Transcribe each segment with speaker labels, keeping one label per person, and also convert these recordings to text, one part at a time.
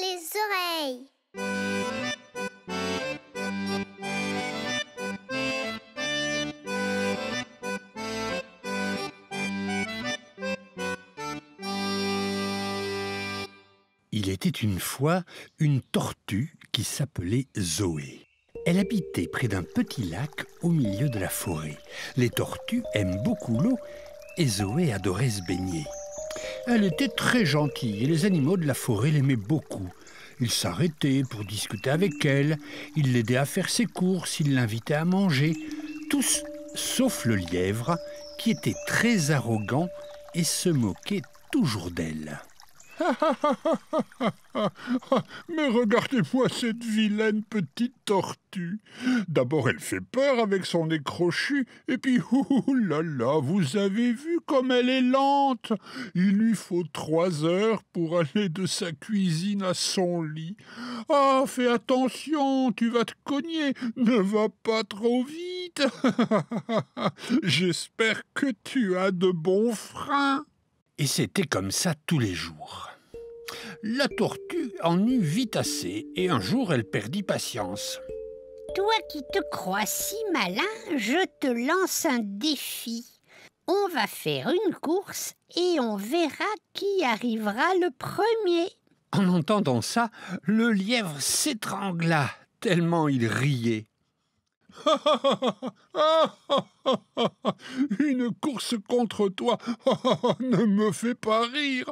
Speaker 1: les oreilles.
Speaker 2: Il était une fois une tortue qui s'appelait Zoé. Elle habitait près d'un petit lac au milieu de la forêt. Les tortues aiment beaucoup l'eau et Zoé adorait se baigner. Elle était très gentille et les animaux de la forêt l'aimaient beaucoup. Ils s'arrêtaient pour discuter avec elle, ils l'aidait à faire ses courses, ils l'invitaient à manger, tous sauf le lièvre, qui était très arrogant
Speaker 3: et se moquait toujours d'elle. Mais regardez-moi cette vilaine petite tortue. D'abord, elle fait peur avec son nez et puis, là là, vous avez vu comme elle est lente. Il lui faut trois heures pour aller de sa cuisine à son lit. Ah, fais attention, tu vas te cogner. Ne va pas trop vite. J'espère que tu as de bons freins. Et c'était comme ça tous les jours. La tortue
Speaker 2: en eut vite assez, et un jour elle perdit patience.
Speaker 1: Toi qui te crois si malin, je te lance un défi. On va faire une course et on verra qui arrivera le premier.
Speaker 2: En entendant ça, le lièvre s'étrangla, tellement il riait.
Speaker 3: Une course contre toi Ne me fais pas rire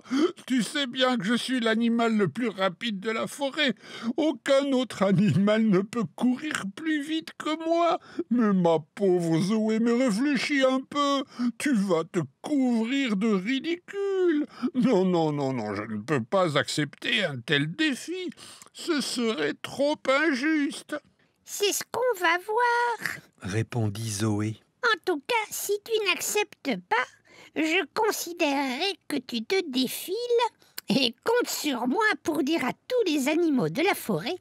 Speaker 3: Tu sais bien que je suis l'animal le plus rapide de la forêt. Aucun autre animal ne peut courir plus vite que moi. Mais ma pauvre Zoé, me réfléchis un peu. Tu vas te couvrir de ridicule. Non, non, non, non, je ne peux pas accepter un tel
Speaker 1: défi. Ce serait trop injuste. C'est ce qu'on va voir,
Speaker 2: répondit Zoé.
Speaker 1: En tout cas, si tu n'acceptes pas, je considérerai que tu te défiles et compte sur moi pour dire à tous les animaux de la forêt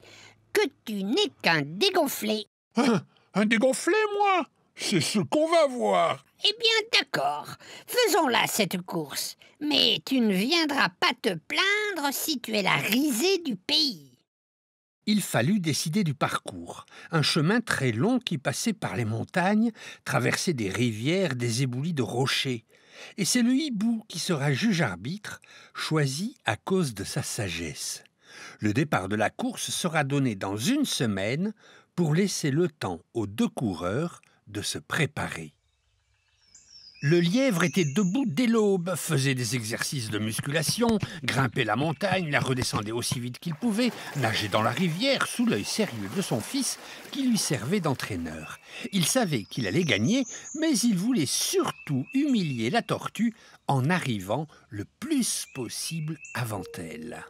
Speaker 1: que tu n'es qu'un dégonflé. Un, hein? un dégonflé, moi C'est ce qu'on va voir. Eh bien, d'accord. Faisons-la, cette course. Mais tu ne viendras pas te plaindre si tu es la risée du pays
Speaker 2: il fallut décider du parcours, un chemin très long qui passait par les montagnes, traversait des rivières, des éboulis de rochers. Et c'est le hibou qui sera juge-arbitre, choisi à cause de sa sagesse. Le départ de la course sera donné dans une semaine pour laisser le temps aux deux coureurs de se préparer. Le lièvre était debout dès l'aube, faisait des exercices de musculation, grimpait la montagne, la redescendait aussi vite qu'il pouvait, nageait dans la rivière sous l'œil sérieux de son fils qui lui servait d'entraîneur. Il savait qu'il allait gagner, mais il voulait surtout humilier la tortue en arrivant le plus possible avant elle.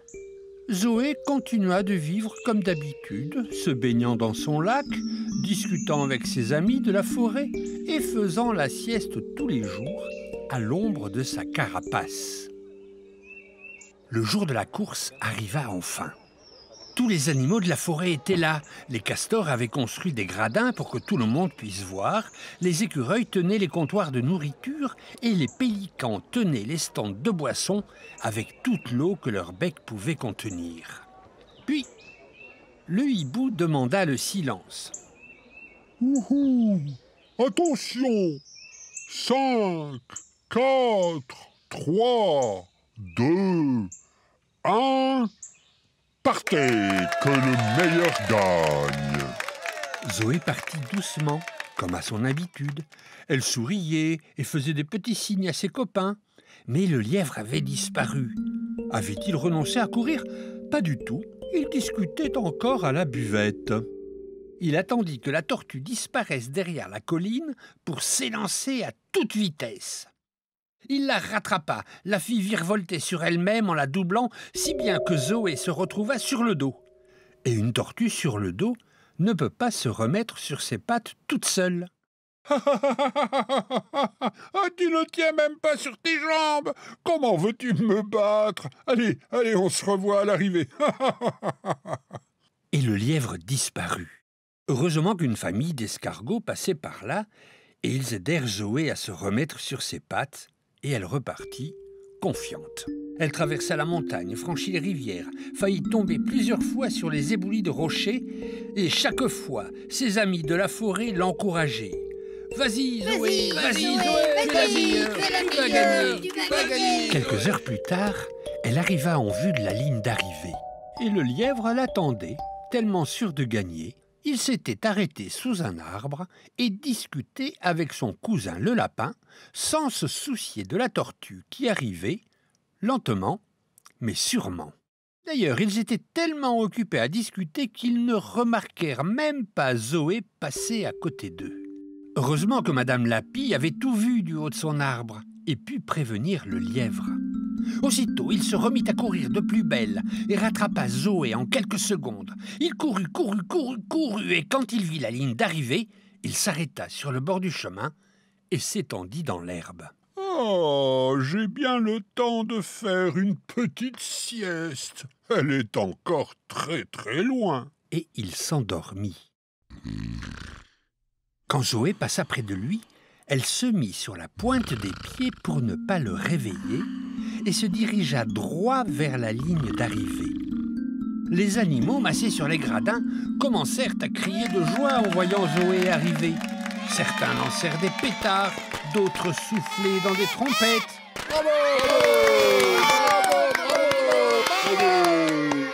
Speaker 2: Zoé continua de vivre comme d'habitude, se baignant dans son lac, discutant avec ses amis de la forêt et faisant la sieste tous les jours à l'ombre de sa carapace. Le jour de la course arriva enfin tous les animaux de la forêt étaient là. Les castors avaient construit des gradins pour que tout le monde puisse voir. Les écureuils tenaient les comptoirs de nourriture et les pélicans tenaient les stands de boissons avec toute l'eau que leur bec pouvait contenir. Puis, le hibou demanda le silence.
Speaker 3: Attention 5, 4, 3, 2, 1... Partez, que le meilleur gagne. Zoé partit
Speaker 2: doucement, comme à son habitude. Elle souriait et faisait des petits signes à ses copains. Mais le lièvre avait disparu. Avait-il renoncé à courir Pas du tout. Il discutait encore à la buvette. Il attendit que la tortue disparaisse derrière la colline pour s'élancer à toute vitesse. Il la rattrapa, la fit virevolter sur elle-même en la doublant, si bien que Zoé se retrouva sur le dos. Et une tortue sur le dos ne peut pas se remettre sur ses pattes
Speaker 3: toute seule. Ah, tu ne tiens même pas sur tes jambes. Comment veux-tu me battre Allez, allez, on se revoit à l'arrivée.
Speaker 2: et le lièvre disparut. Heureusement qu'une famille d'escargots passait par là, et ils aidèrent Zoé à se remettre sur ses pattes et elle repartit, confiante. Elle traversa la montagne, franchit les rivières, faillit tomber plusieurs fois sur les éboulis de rochers, et chaque fois, ses amis de la forêt l'encourageaient. Vas-y, Zoé, vas-y, Zoé, vas gagner, tu vas gagner. Quelques heures plus tard, elle arriva en vue de la ligne d'arrivée, et le lièvre l'attendait, tellement sûr de gagner il s'était arrêté sous un arbre et discutait avec son cousin le lapin, sans se soucier de la tortue qui arrivait, lentement, mais sûrement. D'ailleurs, ils étaient tellement occupés à discuter qu'ils ne remarquèrent même pas Zoé passer à côté d'eux. Heureusement que Madame Lapie avait tout vu du haut de son arbre et put prévenir le lièvre. Aussitôt, il se remit à courir de plus belle et rattrapa Zoé en quelques secondes. Il courut, courut, courut, courut, et quand il vit la ligne d'arrivée, il s'arrêta sur le bord du chemin et s'étendit dans l'herbe.
Speaker 3: Oh, j'ai bien le temps de faire une petite sieste. Elle est encore très très loin. Et il s'endormit.
Speaker 2: Quand Zoé passa près de lui, elle se mit sur la pointe des pieds pour ne pas le réveiller et se dirigea droit vers la ligne d'arrivée. Les animaux massés sur les gradins commencèrent à crier de joie en voyant Zoé arriver. Certains lancèrent des pétards, d'autres soufflaient dans des trompettes.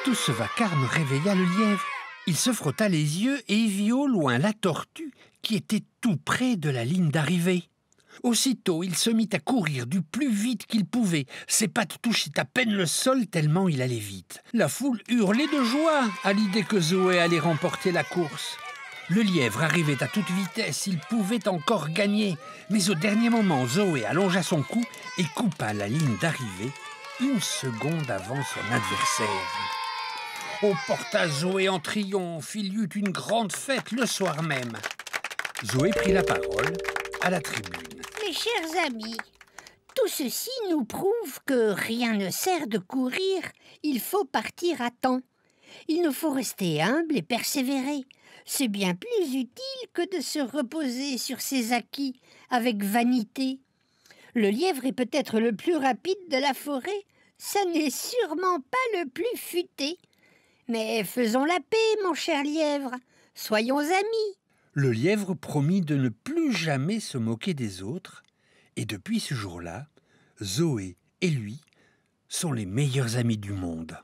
Speaker 2: Tout ce vacarme réveilla le lièvre. Il se frotta les yeux et vit au loin la tortue qui était tout près de la ligne d'arrivée. Aussitôt, il se mit à courir du plus vite qu'il pouvait. Ses pattes touchaient à peine le sol tellement il allait vite. La foule hurlait de joie à l'idée que Zoé allait remporter la course. Le lièvre arrivait à toute vitesse, il pouvait encore gagner. Mais au dernier moment, Zoé allongea son cou et coupa la ligne d'arrivée une seconde avant son adversaire. On porta Zoé en triomphe, il y eut une grande fête le soir même. Zoé prit la parole à la tribune
Speaker 1: chers amis, tout ceci nous prouve que rien ne sert de courir, il faut partir à temps. Il nous faut rester humble et persévérer. C'est bien plus utile que de se reposer sur ses acquis avec vanité. Le lièvre est peut-être le plus rapide de la forêt, ça n'est sûrement pas le plus futé. Mais faisons la paix, mon cher lièvre, soyons amis
Speaker 2: le lièvre promit de ne plus jamais se moquer des autres, et depuis ce jour-là, Zoé et lui sont les meilleurs amis du monde.